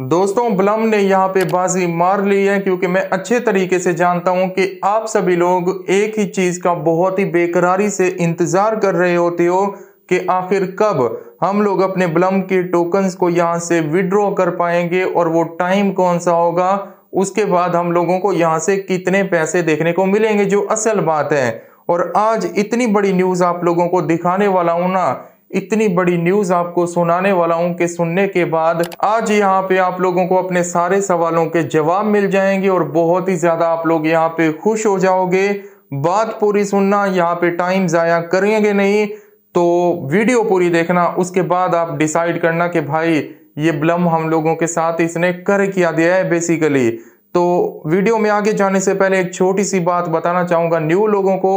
दोस्तों ब्लम ने यहाँ पे बाजी मार ली है क्योंकि मैं अच्छे तरीके से जानता हूँ कि आप सभी लोग एक ही चीज़ का बहुत ही बेकरारी से इंतज़ार कर रहे होते हो कि आखिर कब हम लोग अपने ब्लम के टोकन्स को यहाँ से विड्रॉ कर पाएंगे और वो टाइम कौन सा होगा उसके बाद हम लोगों को यहाँ से कितने पैसे देखने को मिलेंगे जो असल बात है और आज इतनी बड़ी न्यूज़ आप लोगों को दिखाने वाला हूं ना इतनी बड़ी न्यूज आपको सुनाने वाला हूं कि सुनने के बाद आज यहाँ पे आप लोगों को अपने सारे सवालों के जवाब मिल जाएंगे और बहुत ही ज्यादा आप लोग यहाँ पे खुश हो जाओगे बात पूरी सुनना यहाँ पे टाइम जाया करेंगे नहीं तो वीडियो पूरी देखना उसके बाद आप डिसाइड करना कि भाई ये ब्लम हम लोगों के साथ इसने कर किया दिया है बेसिकली तो वीडियो में आगे जाने से पहले एक छोटी सी बात बताना चाहूंगा न्यू लोगों को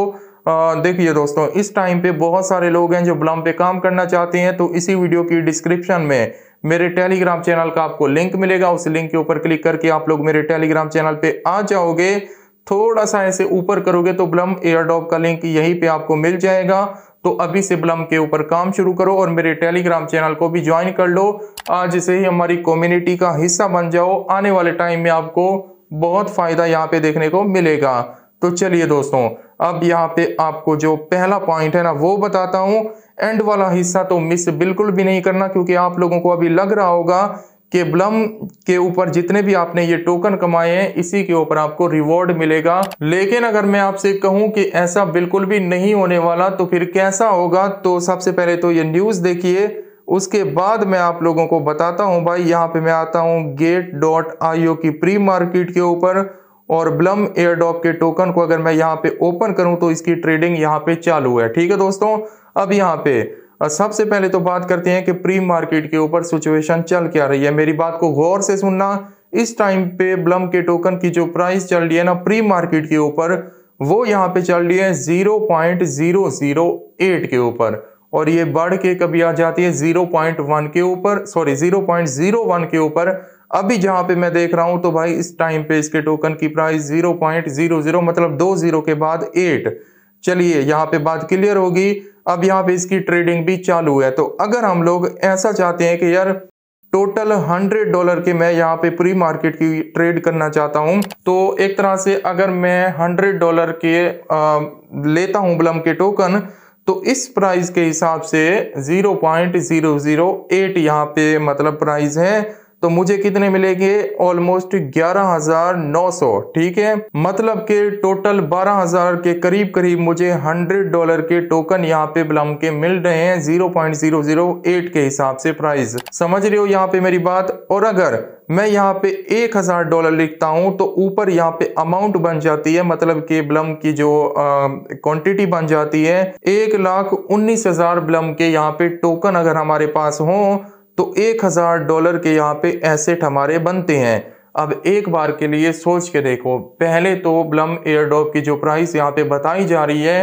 देखिए दोस्तों इस टाइम पे बहुत सारे लोग हैं जो ब्लम पे काम करना चाहते हैं तो इसी वीडियो की डिस्क्रिप्शन में मेरे टेलीग्राम चैनल का आपको लिंक मिलेगा उस लिंक के ऊपर क्लिक करके आप लोग मेरे टेलीग्राम चैनल पे आ जाओगे थोड़ा सा ऐसे ऊपर करोगे तो ब्लम एयरडॉप का लिंक यहीं पे आपको मिल जाएगा तो अभी से ब्लम के ऊपर काम शुरू करो और मेरे टेलीग्राम चैनल को भी ज्वाइन कर लो आज से ही हमारी कम्युनिटी का हिस्सा बन जाओ आने वाले टाइम में आपको बहुत फ़ायदा यहाँ पे देखने को मिलेगा तो चलिए दोस्तों अब यहाँ पे आपको जो पहला पॉइंट है ना वो बताता हूं एंड वाला हिस्सा तो मिस बिल्कुल भी नहीं करना क्योंकि आप लोगों को अभी लग रहा होगा कि ब्लम के ऊपर जितने भी आपने ये टोकन कमाए हैं इसी के ऊपर आपको रिवॉर्ड मिलेगा लेकिन अगर मैं आपसे कहूं कि ऐसा बिल्कुल भी नहीं होने वाला तो फिर कैसा होगा तो सबसे पहले तो ये न्यूज़ देखिए उसके बाद मैं आप लोगों को बताता हूं भाई यहाँ पे मैं आता हूं गेट डॉट आईओ की प्री मार्केट के ऊपर और ब्लम एयरडॉप के टोकन को अगर मैं यहाँ पे ओपन करूँ तो इसकी ट्रेडिंग यहाँ पे चालू है ठीक है दोस्तों अब यहाँ पे सबसे पहले तो बात करते हैं कि प्री मार्केट के ऊपर सिचुएशन चल क्या रही है मेरी बात को गौर से सुनना इस टाइम पे ब्लम के टोकन की जो प्राइस चल रही है ना प्री मार्केट के ऊपर वो यहाँ पे चल रही है zero point zero zero eight के ऊपर और ये बढ़ के कभी आ जाती है जीरो पॉइंट वन के ऊपर sorry zero point zero one के ऊपर अभी जहां पे मैं देख रहा हूं तो भाई इस टाइम पे इसके टोकन की price zero point zero zero मतलब दो जीरो के बाद एट चलिए यहाँ पे बात क्लियर होगी अब यहां पे इसकी ट्रेडिंग भी चालू है तो अगर हम लोग ऐसा चाहते हैं कि यार टोटल हंड्रेड डॉलर के मैं यहाँ पे प्री मार्केट की ट्रेड करना चाहता हूँ तो एक तरह से अगर मैं हंड्रेड डॉलर के आ, लेता हूँ ब्लम के टोकन तो इस प्राइस के हिसाब से 0.008 पॉइंट यहाँ पे मतलब प्राइस है तो मुझे कितने मिलेंगे ऑलमोस्ट ग्यारह हजार नौ सौ ठीक है मतलब के टोटल बारह हजार के करीब करीब मुझे हंड्रेड डॉलर के टोकन यहाँ पे ब्लम के मिल रहे हैं zero point zero zero eight के हिसाब से प्राइस समझ रहे हो यहाँ पे मेरी बात और अगर मैं यहाँ पे एक हज़ार डॉलर लिखता हूँ तो ऊपर यहाँ पे अमाउंट बन जाती है मतलब के ब्लम की जो क्वांटिटी बन जाती है एक लाख उन्नीस हज़ार ब्लम के यहाँ पे टोकन अगर हमारे पास हों तो एक हज़ार डॉलर के यहाँ पे एसेट हमारे बनते हैं अब एक बार के लिए सोच के देखो पहले तो ब्लम एयरडॉप की जो प्राइस यहाँ पे बताई जा रही है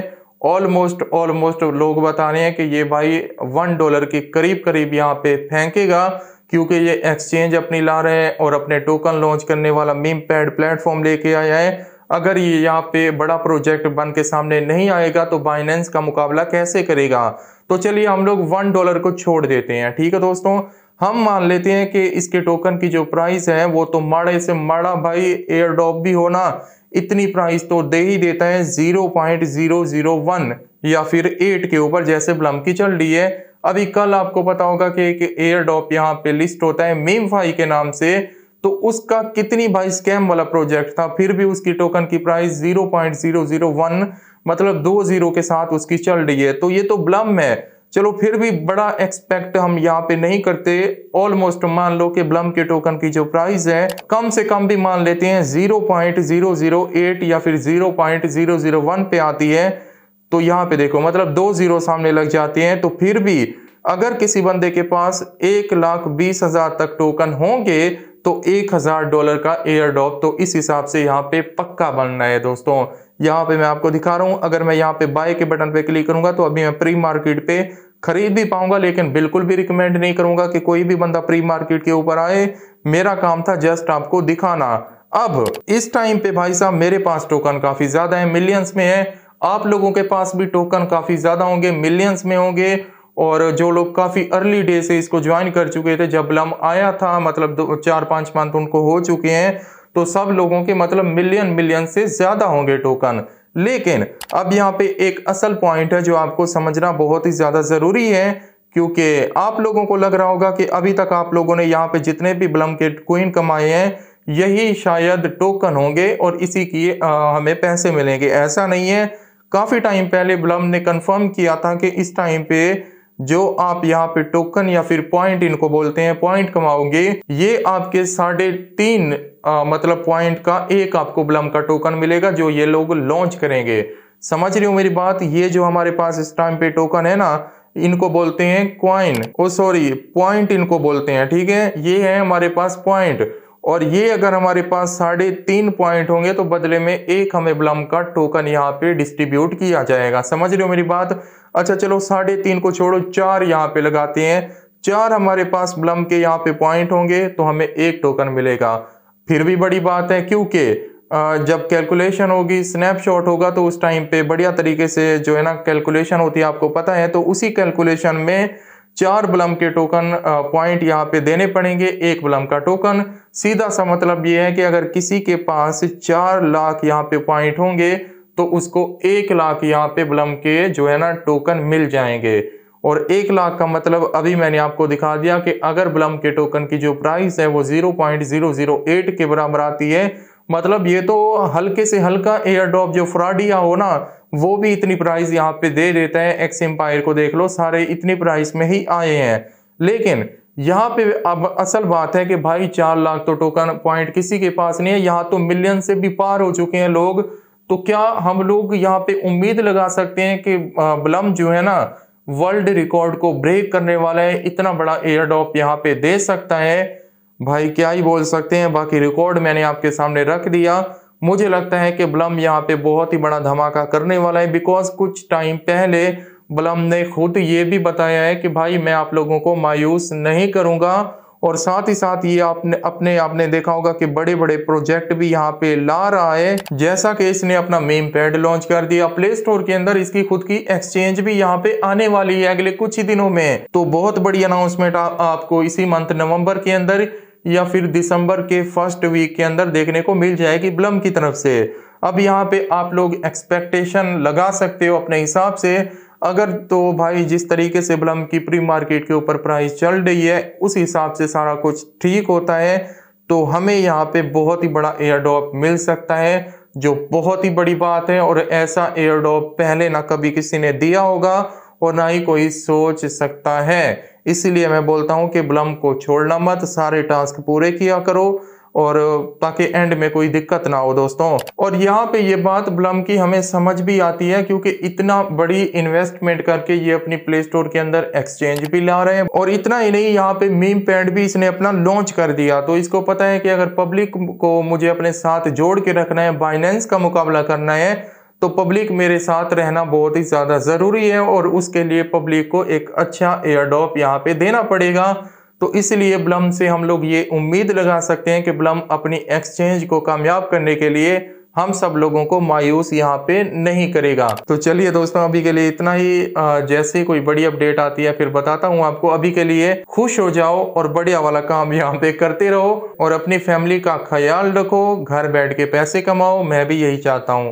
ऑलमोस्ट ऑलमोस्ट लोग बता रहे हैं कि ये भाई वन डॉलर के करीब करीब यहाँ पे फेंकेगा क्योंकि ये एक्सचेंज अपनी ला रहे हैं और अपने टोकन लॉन्च करने वाला मीम पैड प्लेटफॉर्म लेके आया है अगर ये यहाँ पे बड़ा प्रोजेक्ट बन के सामने नहीं आएगा तो बाइनेंस का मुकाबला कैसे करेगा तो चलिए हम लोग वन डॉलर को छोड़ देते हैं ठीक है दोस्तों हम मान लेते हैं कि इसके टोकन की जो प्राइस है वो तो माड़े से माड़ा भाई एयर ड्रॉप भी होना इतनी प्राइस तो दे ही देता है zero point zero zero one या फिर एट के ऊपर जैसे ब्लम की चल रही है अभी कल आपको पता होगा कि एक एयर ड्रॉप यहाँ पे लिस्ट होता है मेम फाई के नाम से तो उसका कितनी भाई स्कैम वाला प्रोजेक्ट था फिर भी उसकी टोकन की price zero point zero zero one मतलब दो जीरो के साथ उसकी चल रही है तो ये तो ब्लम है चलो फिर भी बड़ा एक्सपेक्ट हम यहाँ पे नहीं करते ऑलमोस्ट मान लो कि ब्लम के टोकन की जो प्राइस है कम से कम भी मान लेते हैं एट या फिर वन पे आती है तो यहाँ पे देखो मतलब दो जीरो सामने लग जाते हैं तो फिर भी अगर किसी बंदे के पास एक लाख बीस हजार तक टोकन होंगे तो एक हज़ार डॉलर का एयर ड्रॉप तो इस हिसाब से यहाँ पे पक्का बनना है दोस्तों यहाँ पे मैं आपको दिखा रहा हूं अगर मैं यहाँ पे बाय के बटन पे क्लिक करूंगा तो अभी मैं प्री मार्केट पे खरीद भी पाऊंगा लेकिन बिल्कुल भी रिकमेंड नहीं करूंगा कि कोई भी बंदा प्री मार्केट के ऊपर आए मेरा काम था जस्ट आपको दिखाना अब इस टाइम पे भाई साहब मेरे पास टोकन काफी ज्यादा है मिलियंस में है आप लोगों के पास भी टोकन काफी ज्यादा होंगे मिलियंस में होंगे और जो लोग काफ़ी अर्ली डे से इसको ज्वाइन कर चुके थे जब लम आया था मतलब दो चार पाँच मंथ उनको हो चुके हैं तो सब लोगों के मतलब मिलियन मिलियन से ज़्यादा होंगे टोकन लेकिन अब यहाँ पे एक असल पॉइंट है जो आपको समझना बहुत ही ज़्यादा ज़रूरी है क्योंकि आप लोगों को लग रहा होगा कि अभी तक आप लोगों ने यहाँ पे जितने भी ब्लम के क्वीन कमाए हैं यही शायद टोकन होंगे और इसी की आ, हमें पैसे मिलेंगे ऐसा नहीं है काफ़ी टाइम पहले ब्लम ने कंफर्म किया था कि इस टाइम पे जो आप यहाँ पे टोकन या फिर पॉइंट इनको बोलते हैं पॉइंट कमाओगे ये आपके साढ़े तीन आ, मतलब पॉइंट का एक आपको ब्लम का टोकन मिलेगा जो ये लोग लॉन्च करेंगे समझ रही हो मेरी बात ये जो हमारे पास इस टाइम पे टोकन है ना इनको बोलते हैं क्वाइन ओ सॉरी पॉइंट इनको बोलते हैं ठीक है ये है हमारे पास पॉइंट और ये अगर हमारे पास साढ़े तीन पॉइंट होंगे तो बदले में एक हमें ब्लम का टोकन यहाँ पे डिस्ट्रीब्यूट किया जाएगा समझ रहे हो मेरी बात अच्छा चलो साढ़े तीन को छोड़ो चार यहाँ पे लगाते हैं चार हमारे पास ब्लम के यहाँ पे पॉइंट होंगे तो हमें एक टोकन मिलेगा फिर भी बड़ी बात है क्योंकि जब कैलकुलेशन होगी स्नैपशॉट होगा तो उस टाइम पे बढ़िया तरीके से जो है ना कैलकुलेशन होती है आपको पता है तो उसी कैलकुलेशन में चार बलम के टोकन पॉइंट यहाँ पे देने पड़ेंगे एक बलम का टोकन सीधा सा मतलब ये है कि अगर किसी के पास चार लाख यहाँ पे पॉइंट होंगे तो उसको एक लाख यहाँ पे बलम के जो है ना टोकन मिल जाएंगे और एक लाख का मतलब अभी मैंने आपको दिखा दिया कि अगर बलम के टोकन की जो प्राइस है वो zero point zero zero eight के बराबर आती है मतलब ये तो हल्के से हल्का एयर ड्रॉप जो फ्राडिया हो ना वो भी इतनी प्राइस यहाँ पे दे देते हैं एक्स एम्पायर को देख लो सारे इतनी प्राइस में ही आए हैं लेकिन यहाँ पे अब असल बात है कि भाई चार लाख तो टोकन पॉइंट किसी के पास नहीं है यहाँ तो मिलियन से भी पार हो चुके हैं लोग तो क्या हम लोग यहाँ पे उम्मीद लगा सकते हैं कि बलम जो है ना वर्ल्ड रिकॉर्ड को ब्रेक करने वाला है इतना बड़ा एयर ड्रॉप यहाँ पे दे सकता है भाई क्या ही बोल सकते हैं बाकी रिकॉर्ड मैंने आपके सामने रख दिया मुझे लगता है कि ब्लम यहाँ पे बहुत ही बड़ा धमाका करने वाला है बिकॉज कुछ टाइम पहले ब्लम ने खुद ये भी बताया है कि भाई मैं आप लोगों को मायूस नहीं करूँगा और साथ ही साथ ये आपने अपने आपने देखा होगा कि बड़े बड़े प्रोजेक्ट भी यहाँ पे ला रहा है जैसा कि इसने अपना मेम पैड लॉन्च कर दिया प्ले स्टोर के अंदर इसकी खुद की एक्सचेंज भी यहाँ पे आने वाली है अगले कुछ ही दिनों में तो बहुत बड़ी अनाउंसमेंट आपको इसी मंथ नवंबर के अंदर या फिर दिसंबर के फर्स्ट वीक के अंदर देखने को मिल जाएगी ब्लम की तरफ से अब यहाँ पे आप लोग एक्सपेक्टेशन लगा सकते हो अपने हिसाब से अगर तो भाई जिस तरीके से ब्लम की प्री मार्केट के ऊपर प्राइस चल रही है उस हिसाब से सारा कुछ ठीक होता है तो हमें यहाँ पे बहुत ही बड़ा एयर ड्रॉप मिल सकता है जो बहुत ही बड़ी बात है और ऐसा एयर ड्रॉप पहले ना कभी किसी ने दिया होगा और ना ही कोई सोच सकता है इसलिए मैं बोलता हूँ कि ब्लम को छोड़ना मत सारे टास्क पूरे किया करो और ताकि एंड में कोई दिक्कत ना हो दोस्तों और यहाँ पे ये बात ब्लम की हमें समझ भी आती है क्योंकि इतना बड़ी इन्वेस्टमेंट करके ये अपनी प्ले स्टोर के अंदर एक्सचेंज भी ला रहे हैं और इतना ही नहीं यहाँ पे मीम पैड भी इसने अपना लॉन्च कर दिया तो इसको पता है कि अगर पब्लिक को मुझे अपने साथ जोड़ के रखना है बाइनेंस का मुकाबला करना है तो पब्लिक मेरे साथ रहना बहुत ही ज़्यादा ज़रूरी है और उसके लिए पब्लिक को एक अच्छा एयरडॉप यहाँ पे देना पड़ेगा तो इसलिए ब्लम से हम लोग ये उम्मीद लगा सकते हैं कि ब्लम अपनी एक्सचेंज को कामयाब करने के लिए हम सब लोगों को मायूस यहाँ पे नहीं करेगा तो चलिए दोस्तों अभी के लिए इतना ही जैसे कोई बड़ी अपडेट आती है फिर बताता हूँ आपको अभी के लिए खुश हो जाओ और बढ़िया वाला काम यहाँ पे करते रहो और अपनी फैमिली का ख्याल रखो घर बैठ के पैसे कमाओ मैं भी यही चाहता हूँ